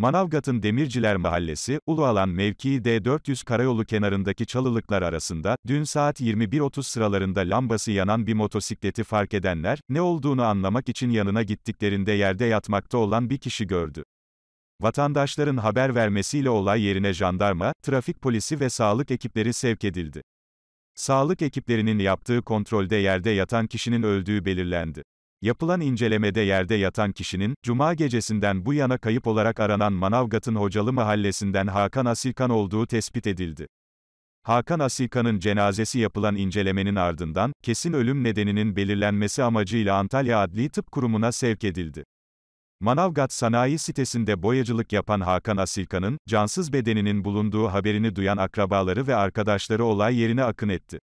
Manavgat'ın Demirciler Mahallesi, Ulualan mevkii D400 karayolu kenarındaki çalılıklar arasında, dün saat 21.30 sıralarında lambası yanan bir motosikleti fark edenler, ne olduğunu anlamak için yanına gittiklerinde yerde yatmakta olan bir kişi gördü. Vatandaşların haber vermesiyle olay yerine jandarma, trafik polisi ve sağlık ekipleri sevk edildi. Sağlık ekiplerinin yaptığı kontrolde yerde yatan kişinin öldüğü belirlendi. Yapılan incelemede yerde yatan kişinin, Cuma gecesinden bu yana kayıp olarak aranan Manavgat'ın Hocalı mahallesinden Hakan Asilkan olduğu tespit edildi. Hakan Asilkan'ın cenazesi yapılan incelemenin ardından, kesin ölüm nedeninin belirlenmesi amacıyla Antalya Adli Tıp Kurumu'na sevk edildi. Manavgat sanayi sitesinde boyacılık yapan Hakan Asilkan'ın, cansız bedeninin bulunduğu haberini duyan akrabaları ve arkadaşları olay yerine akın etti.